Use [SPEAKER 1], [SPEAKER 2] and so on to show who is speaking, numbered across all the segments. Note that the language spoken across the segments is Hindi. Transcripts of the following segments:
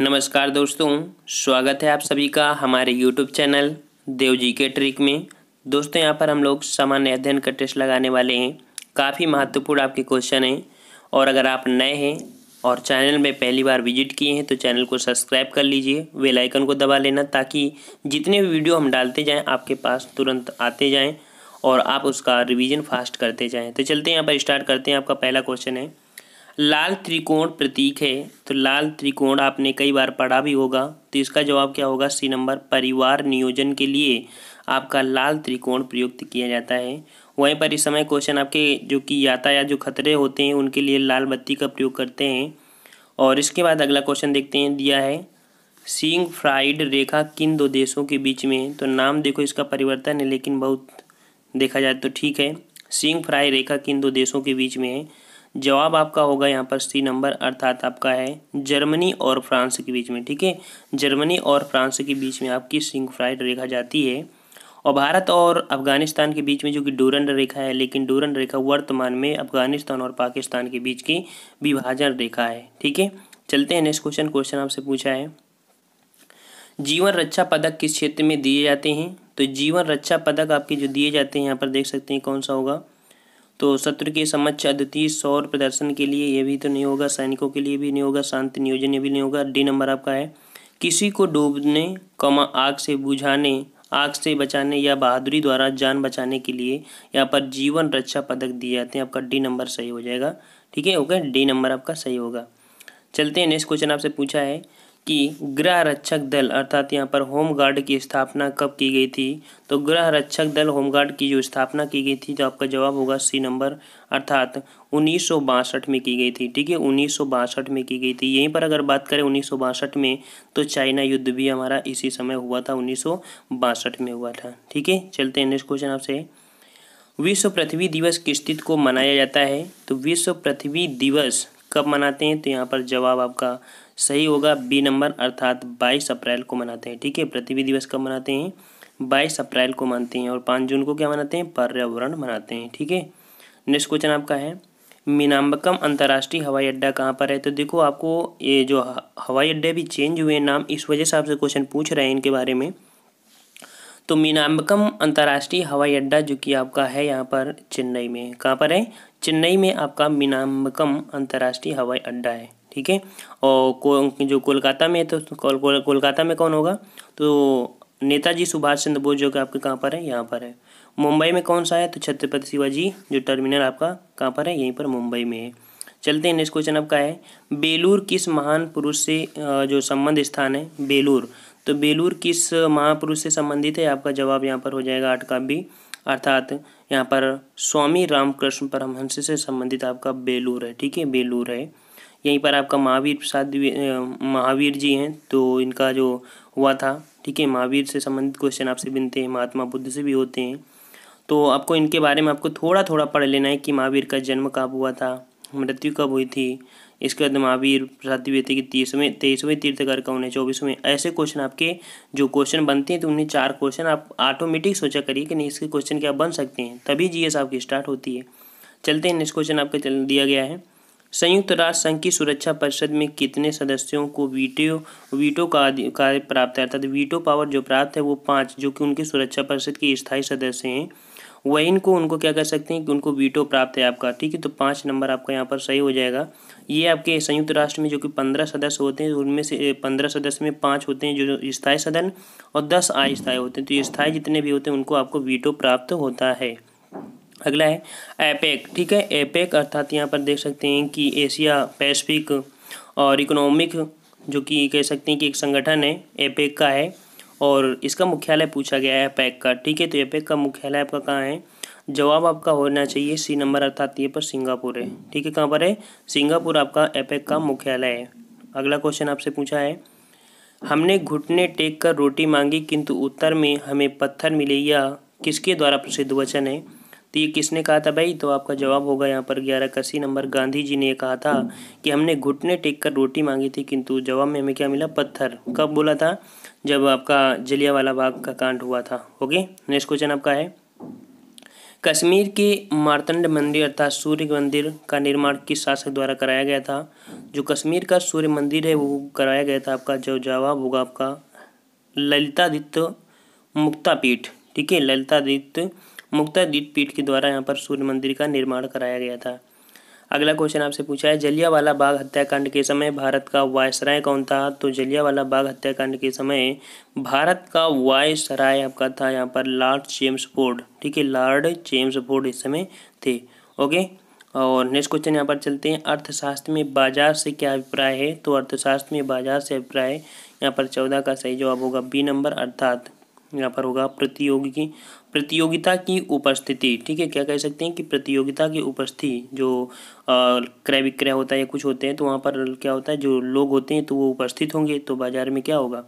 [SPEAKER 1] नमस्कार दोस्तों स्वागत है आप सभी का हमारे यूट्यूब चैनल देव जी के ट्रिक में दोस्तों यहाँ पर हम लोग सामान्य अध्ययन का टेस्ट लगाने वाले हैं काफ़ी महत्वपूर्ण आपके क्वेश्चन हैं और अगर आप नए हैं और चैनल में पहली बार विजिट किए हैं तो चैनल को सब्सक्राइब कर लीजिए वेलाइकन आइकन को दबा लेना ताकि जितने भी वीडियो हम डालते जाएँ आपके पास तुरंत आते जाएँ और आप उसका रिविज़न फास्ट करते जाएँ तो चलते हैं यहाँ पर स्टार्ट करते हैं आपका पहला क्वेश्चन है लाल त्रिकोण प्रतीक है तो लाल त्रिकोण आपने कई बार पढ़ा भी होगा तो इसका जवाब क्या होगा सी नंबर परिवार नियोजन के लिए आपका लाल त्रिकोण प्रयुक्त किया जाता है वहीं पर इस समय क्वेश्चन आपके जो कि यातायात जो खतरे होते हैं उनके लिए लाल बत्ती का प्रयोग करते हैं और इसके बाद अगला क्वेश्चन देखते हैं दिया है सींग फ्राइड रेखा किन दो देशों के बीच में तो नाम देखो इसका परिवर्तन है लेकिन बहुत देखा जाए तो ठीक है सींग फ्राई रेखा किन दो देशों के बीच में है जवाब आपका होगा यहाँ पर सी नंबर अर्थात आपका है जर्मनी और फ्रांस के बीच में ठीक है जर्मनी और फ्रांस के बीच में आपकी सिंह फ्राइड रेखा जाती है और भारत और अफगानिस्तान के बीच में जो कि डूरन रेखा है लेकिन डूरन रेखा वर्तमान में अफगानिस्तान और पाकिस्तान के बीच की विभाजन रेखा है ठीक है चलते हैं नेक्स्ट क्वेश्चन क्वेश्चन आपसे पूछा है जीवन रक्षा पदक किस क्षेत्र में दिए जाते हैं तो जीवन रक्षा पदक आपके जो दिए जाते हैं यहाँ पर देख सकते हैं कौन सा होगा तो शत्रु के समक्ष अद्वितीय सौर प्रदर्शन के लिए यह भी तो नहीं होगा सैनिकों के लिए भी नहीं होगा शांति नियोजन ये भी नहीं होगा डी नंबर आपका है किसी को डूबने कमा आग से बुझाने आग से बचाने या बहादुरी द्वारा जान बचाने के लिए यहाँ पर जीवन रक्षा पदक दिए जाते हैं आपका डी नंबर सही हो जाएगा ठीक है ओके डी नंबर आपका सही होगा चलते हैं नेक्स्ट क्वेश्चन आपसे पूछा है कि गृह रक्षक दल अर्थात यहाँ पर होम गार्ड की स्थापना कब की गई थी तो गृह रक्षक दल होम गार्ड की जो स्थापना की गई थी तो आपका जवाब होगा सी नंबर अर्थात उन्नीस में की गई थी ठीक है उन्नीस में की गई थी यहीं पर अगर बात करें उन्नीस में तो चाइना युद्ध भी हमारा इसी समय हुआ था उन्नीस में हुआ था ठीक है चलते हैं नेक्स्ट क्वेश्चन आपसे विश्व पृथ्वी दिवस किस तिथि को मनाया जाता है तो विश्व पृथ्वी दिवस कब मनाते हैं तो यहाँ पर जवाब आपका सही होगा बी नंबर अर्थात बाईस अप्रैल को मनाते हैं ठीक है पृथ्वी दिवस कब मनाते हैं बाईस अप्रैल को मानते हैं और पाँच जून को क्या मनाते हैं पर्यावरण मनाते हैं ठीक है नेक्स्ट क्वेश्चन आपका है मीनाम्बकम अंतर्राष्ट्रीय हवाई अड्डा कहाँ पर है तो देखो आपको ये जो हवाई अड्डे भी चेंज हुए हैं नाम इस वजह से आपसे क्वेश्चन पूछ रहे हैं इनके बारे में तो मीनाम्बकम अंतर्राष्ट्रीय हवाई अड्डा जो कि आपका है यहाँ पर चेन्नई में कहाँ पर है चेन्नई में आपका मीनाम्बकम अंतर्राष्ट्रीय हवाई अड्डा है ठीक है और को, जो कोलकाता में है तो कोल, कोल, कोलकाता में कौन होगा तो नेताजी सुभाष चंद्र बोस जो कि आपके कहाँ पर है यहाँ पर है मुंबई में कौन सा है तो छत्रपति शिवाजी जो टर्मिनल आपका कहाँ पर है यहीं पर मुंबई में है चलते हैं नेक्स्ट क्वेश्चन आपका है बेलूर किस महान पुरुष से जो संबंध स्थान है बेलूर तो बेलूर किस महापुरुष से संबंधित है आपका जवाब यहाँ पर हो जाएगा आठ का भी अर्थात यहाँ पर स्वामी रामकृष्ण परमहंस से संबंधित आपका बेलूर है ठीक है बेलूर है यहीं पर आपका महावीर प्रसाद महावीर जी हैं तो इनका जो हुआ था ठीक है महावीर से संबंधित क्वेश्चन आपसे बनते हैं महात्मा बुद्ध से भी होते हैं तो आपको इनके बारे में आपको थोड़ा थोड़ा पढ़ लेना है कि महावीर का जन्म कब हुआ था मृत्यु कब हुई थी इसके बाद महावीर प्रसाद द्विवेदी की तीसवें तेईसवें तीर्थकर का उन्हें चौबीसवें ऐसे क्वेश्चन आपके जो क्वेश्चन बनते हैं तो उन्हें चार क्वेश्चन आप ऑटोमेटिक सोचा करिए कि नहीं इसके क्वेश्चन क्या बन सकते हैं तभी जी आपकी स्टार्ट होती है चलते हैं नेक्स्ट क्वेश्चन आपका चल दिया गया है संयुक्त राष्ट्र संघ की सुरक्षा परिषद में कितने सदस्यों को वीटो वीटो का अधिकार प्राप्त है अर्थात वीटो पावर जो प्राप्त है वो पाँच जो कि उनके सुरक्षा परिषद के स्थायी सदस्य हैं वह इनको उनको क्या कर सकते हैं कि उनको वीटो प्राप्त है आपका ठीक है तो पाँच नंबर आपका यहाँ पर सही हो जाएगा ये आपके संयुक्त राष्ट्र में जो कि पंद्रह सदस्य होते हैं उनमें से पंद्रह सदस्य में पाँच होते हैं जो स्थायी सदन और दस अस्थायी होते हैं तो स्थायी जितने भी होते हैं उनको आपको वीटो प्राप्त होता है अगला है एपेक ठीक है एपेक अर्थात यहाँ पर देख सकते हैं कि एशिया पैसिफिक और इकोनॉमिक जो कि कह सकते हैं कि एक संगठन है एपेक का है और इसका मुख्यालय पूछा गया है एपेक का ठीक है तो एपेक का मुख्यालय आपका कहाँ है जवाब आपका होना चाहिए सी नंबर अर्थात ये पर सिंगापुर है ठीक है कहाँ पर है सिंगापुर आपका एपेक का मुख्यालय है अगला क्वेश्चन आपसे पूछा है हमने घुटने टेक कर रोटी मांगी किंतु उत्तर में हमें पत्थर मिले या किसके द्वारा प्रसिद्ध वचन है तो ये किसने कहा था भाई तो आपका जवाब होगा यहाँ पर ग्यारह कसी नंबर गांधी जी ने यह कहा था कि हमने घुटने टेक कर रोटी मांगी थी किंतु जवाब में हमें क्या मिला पत्थर कब बोला था जब आपका जलिया वाला बाग का कांड हुआ था ओके नेक्स्ट क्वेश्चन आपका है कश्मीर के मार्तंड मंदिर अर्थात सूर्य मंदिर का निर्माण किस शासक द्वारा कराया गया था जो कश्मीर का सूर्य मंदिर है वो कराया गया था आपका जो जवाब होगा आपका ललितादित्य मुक्तापीठ ठीक है ललितादित्य मुक्तादीप पीठ के द्वारा यहाँ पर सूर्य मंदिर का निर्माण कराया गया था अगला क्वेश्चन आपसे पूछा है जलियावाला बाग हत्याकांड के समय भारत का वायसराय कौन था तो जलियावाला बाग हत्याकांड के समय भारत का वायसराय आपका था यहाँ पर लॉर्ड जेम्स फोर्ड ठीक है लॉर्ड जेम्स फोर्ड इस समय थे ओके और नेक्स्ट क्वेश्चन यहाँ पर चलते हैं अर्थशास्त्र में बाजार से क्या अभिप्राय है तो अर्थशास्त्र में बाजार से अभिप्राय यहाँ पर चौदह का सही जवाब होगा बी नंबर अर्थात यहाँ पर होगा प्रतियोगी प्रतियोगिता की उपस्थिति ठीक है क्या कह सकते हैं कि प्रतियोगिता की उपस्थिति जो क्रय विक्रय होता है या कुछ होते हैं तो वहाँ पर क्या होता है जो लोग होते हैं तो वो उपस्थित होंगे तो बाजार में क्या होगा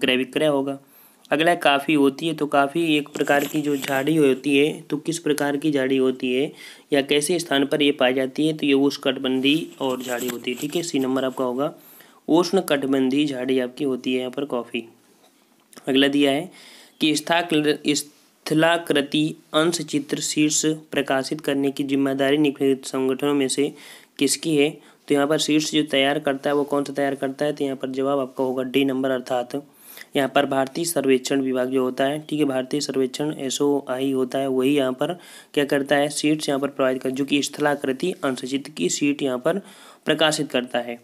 [SPEAKER 1] क्रय विक्रय होगा अगला काफ़ी होती है तो काफ़ी एक प्रकार की जो झाड़ी होती है तो किस प्रकार की झाड़ी होती है या कैसे स्थान पर ये पाई जाती है तो ये उष्णकटबंधी और झाड़ी होती है ठीक है सी नंबर आपका होगा उष्णकटबंधी झाड़ी आपकी होती है यहाँ पर कॉफ़ी अगला दिया है कि स्थाक स्थलाकृति अंश चित्र शीर्ष प्रकाशित करने की जिम्मेदारी निम्नलिखित संगठनों में से किसकी है तो यहाँ पर शीर्ष जो तैयार करता है वो कौन सा तैयार करता है तो यहाँ पर जवाब आपका होगा डी नंबर अर्थात यहाँ पर भारतीय सर्वेक्षण विभाग जो होता है ठीक है भारतीय सर्वेक्षण एसओ आई होता है वही यहाँ पर क्या करता है सीट्स यहाँ पर प्रोवाइड कर जो कि स्थलाकृति अनुसूचित की सीट यहाँ पर प्रकाशित करता है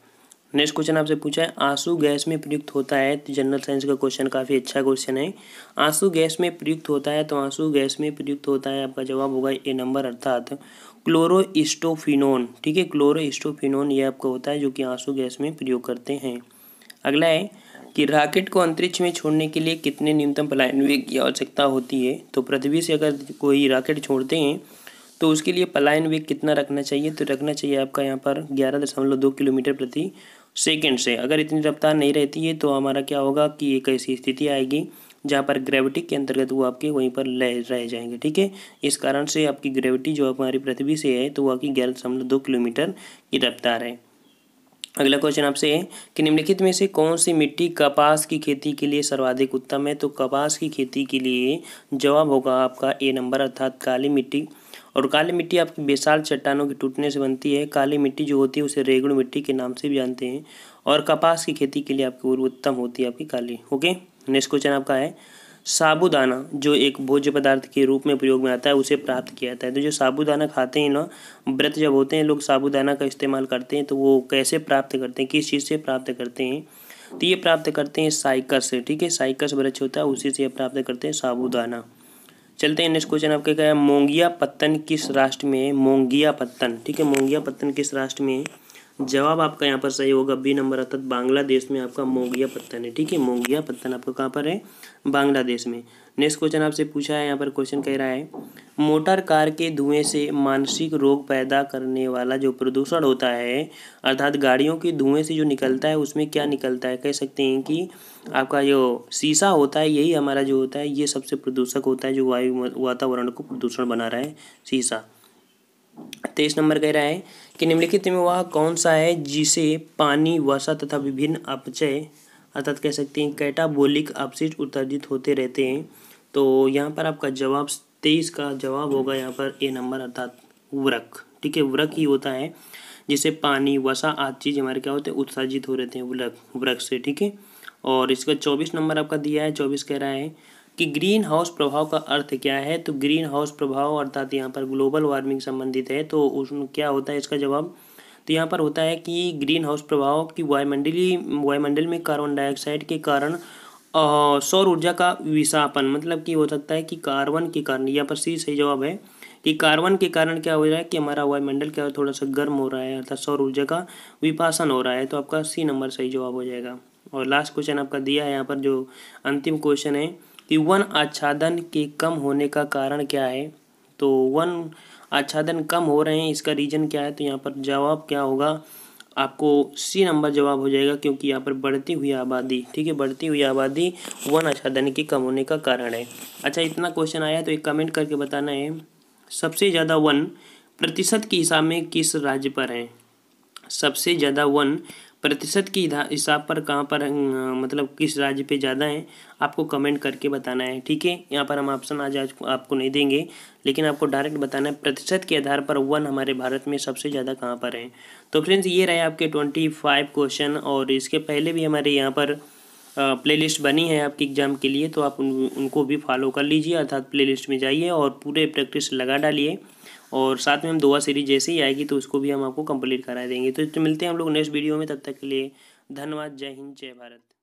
[SPEAKER 1] नेक्स्ट क्वेश्चन आपसे पूछा है आंसू गैस में प्रयुक्त होता है तो जनरल साइंस का क्वेश्चन काफ़ी अच्छा क्वेश्चन है आंसू गैस में प्रयुक्त होता है तो आंसू गैस में प्रयुक्त होता है आपका जवाब होगा ए नंबर अर्थात क्लोरोस्टोफिनोन ठीक है क्लोरोस्टोफिनोन ये आपका होता है जो कि आंसू गैस में प्रयोग करते हैं अगला है कि रॉकेट को अंतरिक्ष में छोड़ने के लिए कितने न्यूनतम पलायन वेग की आवश्यकता होती है तो पृथ्वी से अगर कोई रॉकेट छोड़ते हैं तो उसके लिए पलायन वेग कितना रखना चाहिए तो रखना चाहिए आपका यहाँ पर ग्यारह दशमलव दो किलोमीटर प्रति सेकेंड से अगर इतनी रफ्तार नहीं रहती है तो हमारा क्या होगा कि एक ऐसी स्थिति आएगी जहाँ पर ग्रेविटी के अंतर्गत वो आपके वहीं पर ले रह जाएंगे ठीक है इस कारण से आपकी ग्रेविटी जो हमारी पृथ्वी से है तो वो आपकी ग्यारह दशमलव दो किलोमीटर की रफ्तार है अगला क्वेश्चन आपसे है कि निम्नलिखित में से कौन सी मिट्टी कपास की खेती के लिए सर्वाधिक उत्तम है तो कपास की खेती के लिए जवाब होगा आपका ए नंबर अर्थात काली मिट्टी और काली मिट्टी आपकी बेसाल चट्टानों के टूटने से बनती है काली मिट्टी जो होती है उसे रेगुड़ मिट्टी के नाम से भी जानते हैं और कपास की खेती के लिए आपकी उत्तम होती है आपकी काली ओके नेक्स्ट क्वेश्चन आपका है साबुदाना जो एक भोज्य पदार्थ के रूप में प्रयोग में आता है उसे प्राप्त किया जाता है तो जो साबुदाना खाते हैं ना व्रत जब होते हैं लोग साबुदाना का इस्तेमाल करते हैं तो वो कैसे प्राप्त करते हैं किस चीज़ से प्राप्त करते हैं तो ये प्राप्त करते हैं साइकस से ठीक है साइकस वृक्ष होता है उसी से ये प्राप्त करते हैं साबूदाना चलते हैं नेक्स्ट क्वेश्चन आपके क्या है मोंगिया पत्तन किस राष्ट्र में मोंगिया पत्तन ठीक है मोंगिया पत्तन किस राष्ट्र में जवाब आपका यहाँ पर सही होगा बी नंबर अर्थात बांग्लादेश में आपका मोगिया पत्तन है ठीक है मोगिया पत्तन आपका कहाँ पर है बांग्लादेश में नेक्स्ट क्वेश्चन आपसे पूछा है यहाँ पर क्वेश्चन कह रहा है मोटर कार के धुएं से मानसिक रोग पैदा करने वाला जो प्रदूषण होता है अर्थात गाड़ियों के धुएं से जो निकलता है उसमें क्या निकलता है कह सकते हैं कि आपका जो शीशा होता है यही हमारा जो होता है ये सबसे प्रदूषक होता है जो वायु वातावरण को प्रदूषण बना रहा है शीशा तेईस तो नंबर कह रहा है कि निम्नलिखित में वह कौन सा है जिसे पानी वर्षा तथा विभिन्न अपचय अर्थात कह सकते हैं कैटाबोलिक अपशिष्ट उत्सर्जित होते रहते हैं तो यहाँ पर आपका जवाब तेईस का जवाब होगा यहाँ पर ए नंबर अर्थात व्रक ठीक है व्रक ही होता है जिसे पानी वसा आदि चीज़ हमारे क्या होते हैं उत्सर्जित हो रहते हैं व्रक व्रक से ठीक है और इसका चौबीस नंबर आपका दिया है चौबीस कह रहा है कि ग्रीन हाउस प्रभाव का अर्थ क्या है तो ग्रीन हाउस प्रभाव अर्थात यहाँ पर ग्लोबल वार्मिंग संबंधित है तो उसमें क्या होता है इसका जवाब तो यहाँ पर होता है कि ग्रीन हाउस प्रभाव की वायुमंडली वायुमंडल में कार्बन डाइऑक्साइड के कारण सौर ऊर्जा का विसापन मतलब कि हो सकता है कि कार्बन के कारण यहाँ पर सी सही जवाब है कि कार्बन के कारण क्या हो रहा है कि हमारा वायुमंडल क्या थोड़ा सा गर्म हो रहा है अर्थात सौर ऊर्जा का विपासन हो रहा है तो आपका सी नंबर सही जवाब हो जाएगा और लास्ट क्वेश्चन आपका दिया है यहाँ पर जो अंतिम क्वेश्चन है कि वन आच्छादन के कम होने का कारण क्या है तो वन आच्छादन कम हो रहे हैं इसका रीज़न क्या है तो यहाँ पर जवाब क्या होगा आपको सी नंबर जवाब हो जाएगा क्योंकि यहाँ पर बढ़ती हुई आबादी ठीक है बढ़ती हुई आबादी वन आच्छादन के कम होने का कारण है अच्छा इतना क्वेश्चन आया तो एक कमेंट करके बताना है सबसे ज़्यादा वन प्रतिशत के हिसाब में किस राज्य पर है सबसे ज़्यादा वन प्रतिशत की हिसाब पर कहाँ पर अं, मतलब किस राज्य पे ज़्यादा है आपको कमेंट करके बताना है ठीक है यहाँ पर हम ऑप्शन आज आज आपको नहीं देंगे लेकिन आपको डायरेक्ट बताना है प्रतिशत के आधार पर वन हमारे भारत में सबसे ज़्यादा कहाँ पर है तो फ्रेंड्स ये रहे आपके ट्वेंटी फाइव क्वेश्चन और इसके पहले भी हमारे यहाँ पर प्ले बनी है आपके एग्ज़ाम के लिए तो आप उन, उनको भी फॉलो कर लीजिए अर्थात प्ले में जाइए और पूरे प्रैक्टिस लगा डालिए और साथ में हम दोहा सीरीज जैसे ही आएगी तो उसको भी हम आपको कंप्लीट करा देंगे तो, तो मिलते हैं हम लोग नेक्स्ट वीडियो में तब तक के लिए धन्यवाद जय हिंद जय भारत